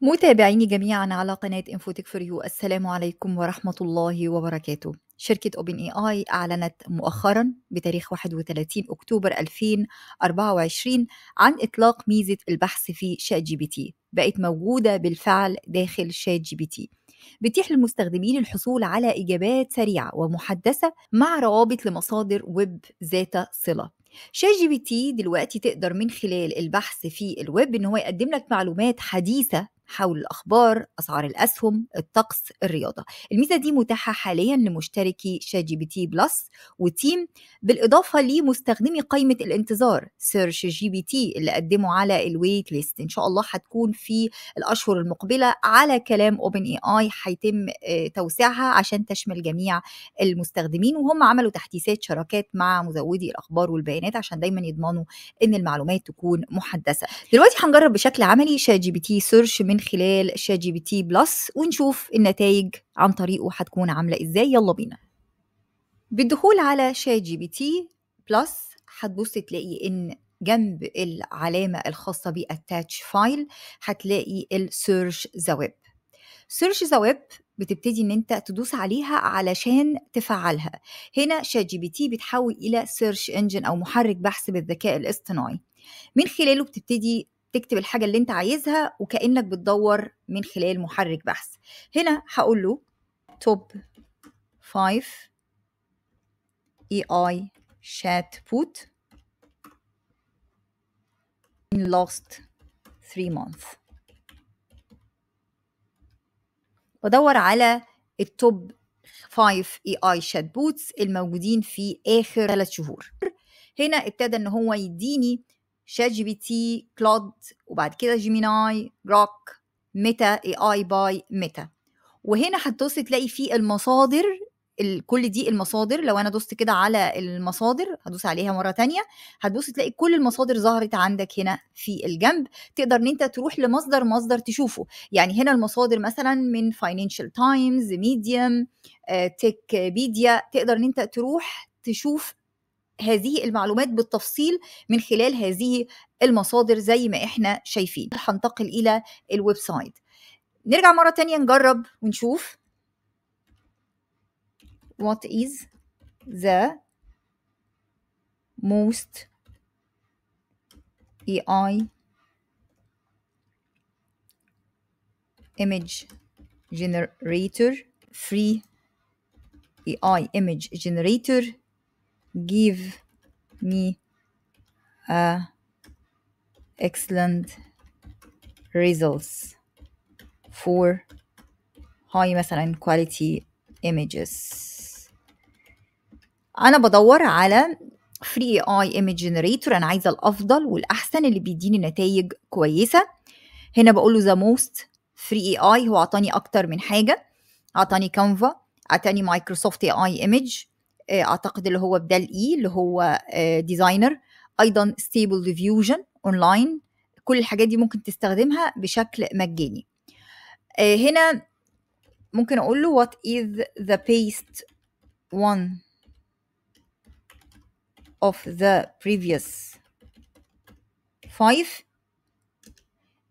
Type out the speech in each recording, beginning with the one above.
متابعيني جميعا على قناة انفوتك فور يو السلام عليكم ورحمة الله وبركاته شركة اوبن اي اي اعلنت مؤخرا بتاريخ 31 اكتوبر 2024 عن اطلاق ميزة البحث في شات جي بي تي بقت موجودة بالفعل داخل شات جي بي تي بتيح للمستخدمين الحصول على اجابات سريعة ومحدثة مع روابط لمصادر ويب ذات صلة شات جي بي تي دلوقتي تقدر من خلال البحث في الويب ان هو يقدم لك معلومات حديثه حول الأخبار أسعار الأسهم الطقس الرياضة الميزة دي متاحة حاليا لمشتركي شات جي بي تي بلس وتيم بالإضافة لمستخدمي قائمة الانتظار سيرش جي بي تي اللي قدموا على الويت ليست إن شاء الله هتكون في الأشهر المقبلة على كلام أوبن اي آي هيتم توسيعها عشان تشمل جميع المستخدمين وهم عملوا تحديثات شراكات مع مزودي الأخبار والبيانات عشان دايما يضمنوا إن المعلومات تكون محدثة دلوقتي هنجرب بشكل عملي شات جي بي تي سيرش من من خلال شات جي بي تي بلس ونشوف النتائج عن طريقه هتكون عاملة ازاي يلا بينا بالدخول على شات جي بي تي بلس هتبص تلاقي ان جنب العلامة الخاصة ب attach file هتلاقي الـ search the web search the web بتبتدي ان انت تدوس عليها علشان تفعلها هنا شات جي بي تي بتحول الى سيرش انجن او محرك بحث بالذكاء الاصطناعي من خلاله بتبتدي تكتب الحاجة اللي انت عايزها وكأنك بتدور من خلال محرك بحث هنا هقول له توب 5 AI chat شات in last 3 months بدور على التوب 5 AI chat شات الموجودين في اخر 3 شهور هنا ابتدى ان هو يديني شات جي بي تي كلود وبعد كده جيميناي روك ميتا اي اي باي ميتا وهنا هتدوس تلاقي في المصادر كل دي المصادر لو انا دوست كده على المصادر هدوس عليها مره تانية هتدوس تلاقي كل المصادر ظهرت عندك هنا في الجنب تقدر ان انت تروح لمصدر مصدر تشوفه يعني هنا المصادر مثلا من فاينانشال تايمز ميديوم تيك بيديا تقدر ان انت تروح تشوف هذه المعلومات بالتفصيل من خلال هذه المصادر زي ما احنا شايفين هنتقل الى الويب سايت نرجع مره تانية نجرب ونشوف what is the most AI image generator free AI image generator give me a excellent results for هاي مثلا quality images انا بدور على free AI image generator انا عايزه الافضل والاحسن اللي بيديني نتائج كويسه هنا بقول له the most free AI هو اعطاني اكتر من حاجه اعطاني كانفا اعطاني مايكروسوفت AI image آه، اعتقد اللي هو بدال اي e، اللي هو ديزاينر آه، ايضا ستيبل ديفيوجن اونلاين كل الحاجات دي ممكن تستخدمها بشكل مجاني آه، هنا ممكن اقول له what is the paste one of the previous five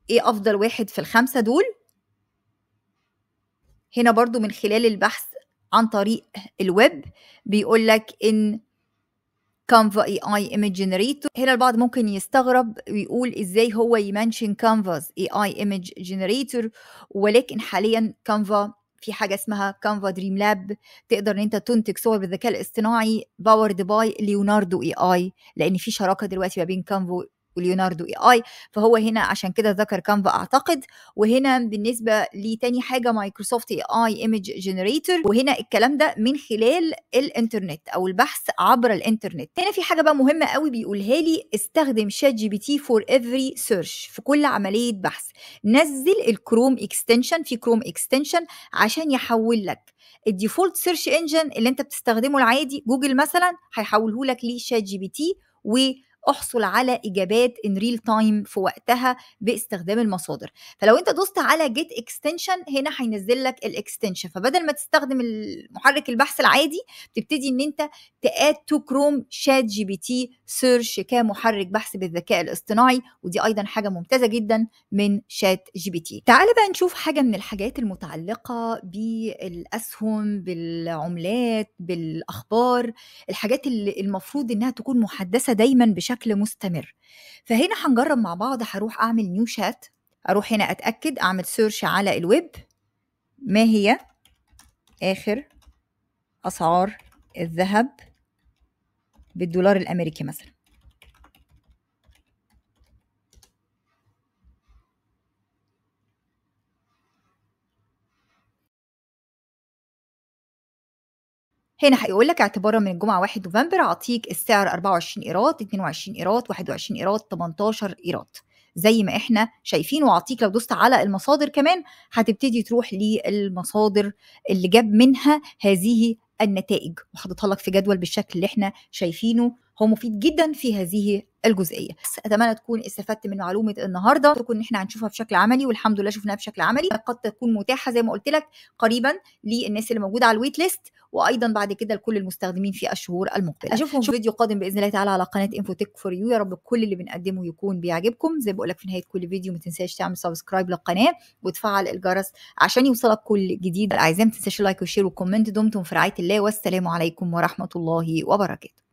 ايه افضل واحد في الخمسه دول هنا برضو من خلال البحث عن طريق الويب بيقول لك ان كانفا اي اي ايمج جنريتور هنا البعض ممكن يستغرب ويقول ازاي هو يمنشن كانفاز اي اي ايمج جنريتور ولكن حاليا كانفا في حاجه اسمها كانفا دريم لاب تقدر ان انت تنتج صور بالذكاء الاصطناعي باورد باي ليوناردو اي اي لان في شراكه دلوقتي ما بين كانفا وليوناردو اي اي فهو هنا عشان كده ذكر كانفا اعتقد وهنا بالنسبه لتاني حاجه مايكروسوفت اي اي ايمج جنريتور وهنا الكلام ده من خلال الانترنت او البحث عبر الانترنت هنا في حاجه بقى مهمه قوي بيقولها لي استخدم شات جي بي تي فور افري سيرش في كل عمليه بحث نزل الكروم اكستنشن في كروم اكستنشن عشان يحول لك الديفولت سيرش انجن اللي انت بتستخدمه العادي جوجل مثلا هيحوله لك لشات جي بي تي و احصل على اجابات ان ريل تايم في وقتها باستخدام المصادر فلو انت دوست على جيت اكستنشن هنا هينزل لك الاكستنشن فبدل ما تستخدم محرك البحث العادي بتبتدي ان انت تاد تو كروم شات جي بي تي سيرش كمحرك بحث بالذكاء الاصطناعي ودي ايضا حاجه ممتازه جدا من شات جي بي تي تعال بقى نشوف حاجه من الحاجات المتعلقه بالاسهم بالعملات بالاخبار الحاجات اللي المفروض انها تكون محدثه دايما بشكل بشكل مستمر فهنا هنجرب مع بعض هروح اعمل نيو شات اروح هنا اتاكد اعمل سيرش على الويب ما هي اخر اسعار الذهب بالدولار الامريكي مثلا هنا هيقول لك اعتبارا من الجمعه 1 نوفمبر اعطيك السعر 24 قيراط 22 قيراط 21 قيراط 18 قيراط زي ما احنا شايفين واعطيك لو دوست على المصادر كمان هتبتدي تروح للمصادر اللي جاب منها هذه النتائج وحاططها لك في جدول بالشكل اللي احنا شايفينه هو مفيد جدا في هذه الجزئيه اتمنى تكون استفدت من معلومه النهارده تكون احنا هنشوفها بشكل عملي والحمد لله شفناها بشكل عملي قد تكون متاحه زي ما قلت لك قريبا للناس اللي موجوده على الويت ليست وايضا بعد كده لكل المستخدمين في الشهور المقبله اشوفهم في فيديو قادم باذن الله تعالى على قناه انفوتك فور يو يا رب كل اللي بنقدمه يكون بيعجبكم زي ما بقول لك في نهايه كل فيديو ما تنساش تعمل سبسكرايب للقناه وتفعل الجرس عشان يوصلك كل جديد الاعزاء ما تنساش اللايك والشير والكومنت دمتم في رعايه الله والسلام عليكم ورحمه الله وبركاته